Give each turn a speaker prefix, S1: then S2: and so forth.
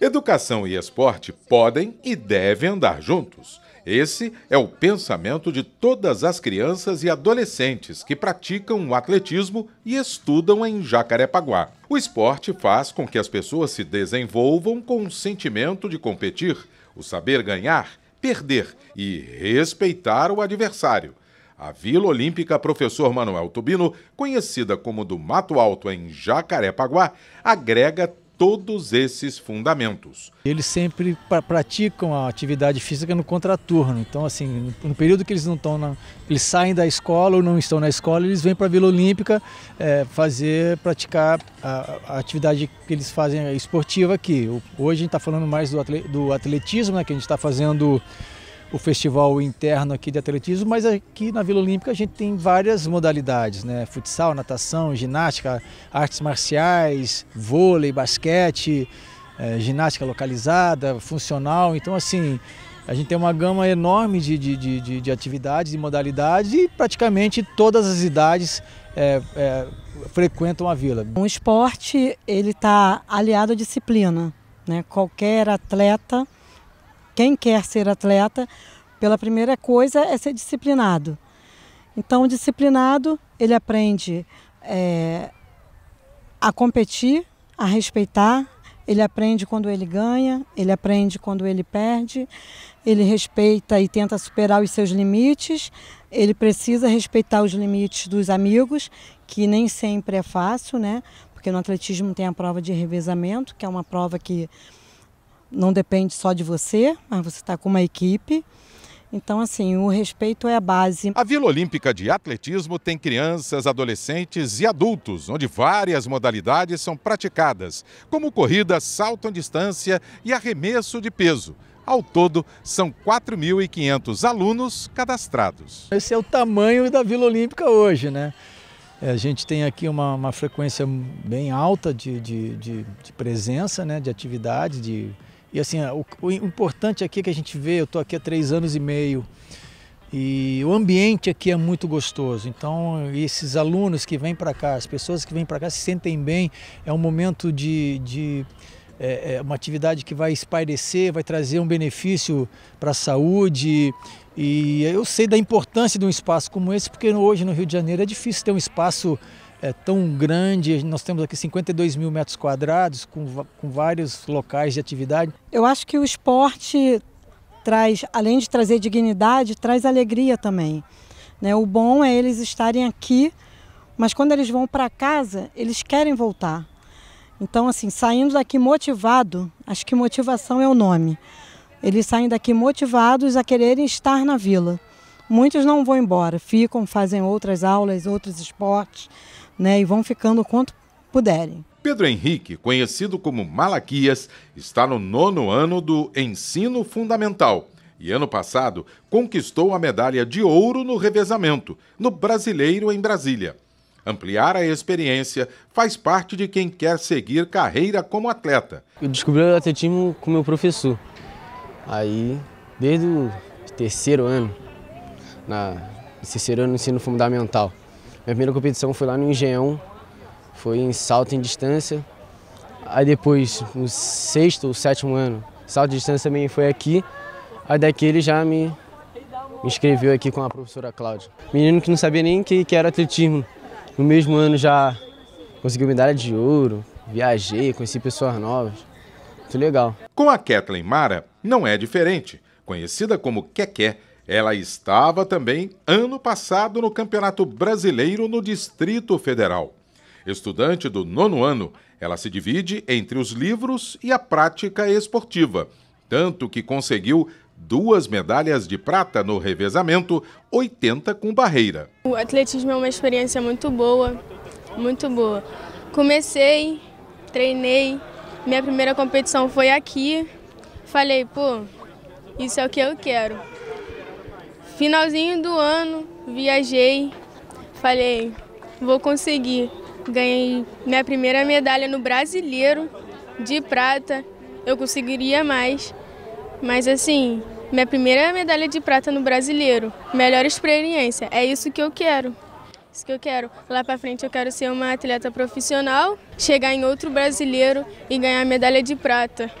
S1: Educação e esporte podem e devem andar juntos. Esse é o pensamento de todas as crianças e adolescentes que praticam o atletismo e estudam em Jacarepaguá. O esporte faz com que as pessoas se desenvolvam com o sentimento de competir, o saber ganhar, perder e respeitar o adversário. A Vila Olímpica Professor Manuel Tubino, conhecida como do Mato Alto em Jacarepaguá, agrega todos esses fundamentos.
S2: Eles sempre praticam a atividade física no contraturno. Então, assim, no, período que eles não estão, eles saem da escola ou não estão na escola, eles vêm para a Vila Olímpica é, fazer, praticar a, a, atividade que eles fazem é, esportiva aqui. Hoje a gente está falando mais do, do atletismo, né, que a gente está fazendo o festival interno aqui de atletismo, mas aqui na Vila Olímpica a gente tem várias modalidades, né? Futsal, natação, ginástica, artes marciais, vôlei, basquete, é, ginástica localizada, funcional. Então, assim, a gente tem uma gama enorme de, de, de, de atividades, de modalidades e praticamente todas as idades é, é, frequentam a vila. O
S3: esporte, ele está aliado à disciplina. Né? Qualquer atleta quem quer ser atleta, pela primeira coisa é ser disciplinado. Então, disciplinado, ele aprende é, a competir, a respeitar, ele aprende quando ele ganha, ele aprende quando ele perde, ele respeita e tenta superar os seus limites, ele precisa respeitar os limites dos amigos, que nem sempre é fácil, né? Porque no atletismo tem a prova de revezamento, que é uma prova que não depende só de você, mas você está com uma equipe. Então, assim, o respeito é a base.
S1: A Vila Olímpica de Atletismo tem crianças, adolescentes e adultos, onde várias modalidades são praticadas, como corrida, salto em distância e arremesso de peso. Ao todo, são 4.500 alunos cadastrados. Esse é o tamanho da Vila Olímpica hoje, né? É,
S2: a gente tem aqui uma, uma frequência bem alta de, de, de, de presença, né? de atividade, de e assim, o, o importante aqui é que a gente vê, eu estou aqui há três anos e meio, e o ambiente aqui é muito gostoso. Então, esses alunos que vêm para cá, as pessoas que vêm para cá se sentem bem. É um momento de, de é, é uma atividade que vai espairecer, vai trazer um benefício para a saúde. E eu sei da importância de um espaço como esse, porque hoje no Rio de Janeiro é difícil ter um espaço é tão grande. Nós temos aqui 52 mil metros quadrados, com, com vários locais de atividade.
S3: Eu acho que o esporte traz, além de trazer dignidade, traz alegria também. Né? O bom é eles estarem aqui, mas quando eles vão para casa, eles querem voltar. Então, assim, saindo daqui motivado, acho que motivação é o nome. Eles saem daqui motivados a quererem estar na vila. Muitos não vão embora, ficam, fazem outras aulas, outros esportes, né, e vão ficando quanto puderem.
S1: Pedro Henrique, conhecido como Malaquias, está no nono ano do ensino fundamental e ano passado conquistou a medalha de ouro no revezamento, no Brasileiro em Brasília. Ampliar a experiência faz parte de quem quer seguir carreira como atleta. Eu
S2: descobri o atletismo com meu professor. Aí, desde o terceiro ano, na terceiro ano no ensino fundamental. Minha primeira competição foi lá no Engenhão, foi em salto em distância. Aí depois, no sexto ou sétimo ano, salto em distância também foi aqui. Aí daqui ele já me, me inscreveu aqui com a professora Cláudia. Menino que não sabia nem que, que era atletismo. No
S1: mesmo ano já conseguiu medalha de ouro, viajei, conheci pessoas novas. Muito legal. Com a Kathleen Mara, não é diferente. Conhecida como Keké, ela estava também ano passado no Campeonato Brasileiro no Distrito Federal. Estudante do nono ano, ela se divide entre os livros e a prática esportiva, tanto que conseguiu duas medalhas de prata no revezamento, 80 com barreira.
S4: O atletismo é uma experiência muito boa, muito boa. Comecei, treinei, minha primeira competição foi aqui. Falei, pô, isso é o que eu quero. Finalzinho do ano, viajei, falei, vou conseguir. Ganhei minha primeira medalha no brasileiro de prata. Eu conseguiria mais. Mas assim, minha primeira medalha de prata no brasileiro, melhor experiência. É isso que eu quero. Isso que eu quero. Lá para frente eu quero ser uma atleta profissional, chegar em outro brasileiro e ganhar medalha de prata.